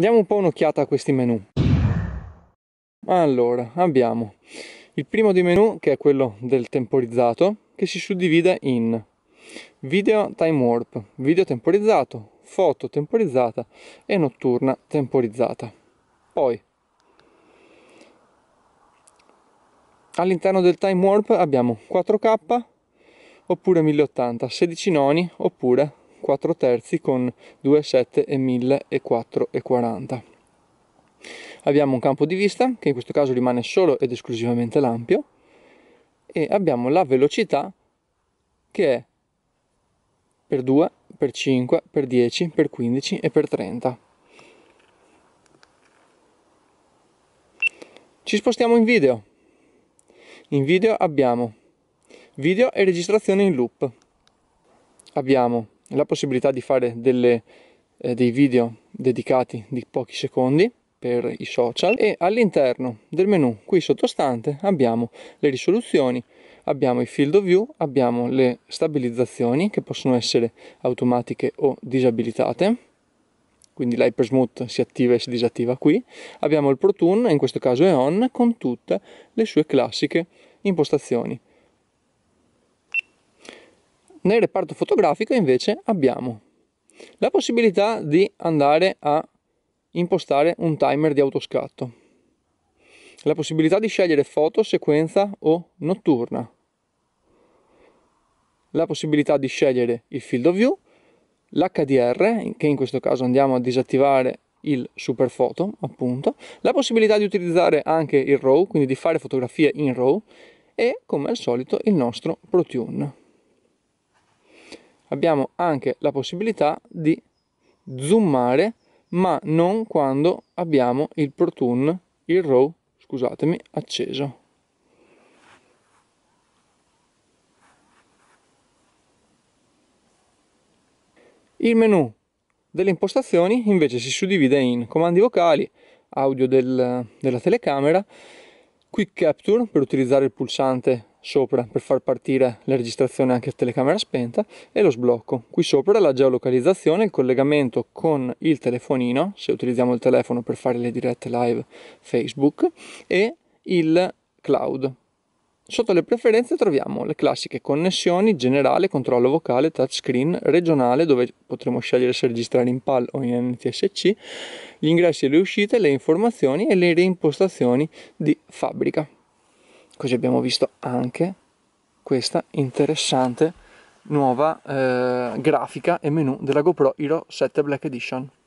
Diamo un po' un'occhiata a questi menu. Allora, abbiamo il primo di menu che è quello del temporizzato che si suddivide in video time warp, video temporizzato, foto temporizzata e notturna temporizzata. Poi all'interno del time warp abbiamo 4K oppure 1080, 16 noni oppure 4 terzi con 2,7 e 1000 e 4 Abbiamo un campo di vista che in questo caso rimane solo ed esclusivamente l'ampio e abbiamo la velocità che è per 2, per 5, per 10, per 15 e per 30. Ci spostiamo in video. In video abbiamo video e registrazione in loop. Abbiamo la possibilità di fare delle, eh, dei video dedicati di pochi secondi per i social e all'interno del menu qui sottostante abbiamo le risoluzioni, abbiamo i field of view, abbiamo le stabilizzazioni che possono essere automatiche o disabilitate, quindi l'hyper smooth si attiva e si disattiva qui, abbiamo il Pro Tune, in questo caso è on, con tutte le sue classiche impostazioni nel reparto fotografico invece abbiamo la possibilità di andare a impostare un timer di autoscatto, la possibilità di scegliere foto, sequenza o notturna, la possibilità di scegliere il field of view, l'HDR, che in questo caso andiamo a disattivare il super photo, appunto, la possibilità di utilizzare anche il RAW, quindi di fare fotografie in RAW e come al solito il nostro ProTune abbiamo anche la possibilità di zoomare ma non quando abbiamo il Pro il RAW, scusatemi, acceso. Il menu delle impostazioni invece si suddivide in comandi vocali, audio del, della telecamera, quick capture per utilizzare il pulsante sopra per far partire la registrazione anche a telecamera spenta e lo sblocco. Qui sopra la geolocalizzazione, il collegamento con il telefonino, se utilizziamo il telefono per fare le dirette live Facebook, e il cloud. Sotto le preferenze troviamo le classiche connessioni, generale, controllo vocale, touchscreen, regionale, dove potremo scegliere se registrare in PAL o in NTSC, gli ingressi e le uscite, le informazioni e le reimpostazioni di fabbrica così abbiamo visto anche questa interessante nuova eh, grafica e menu della GoPro Hero 7 Black Edition.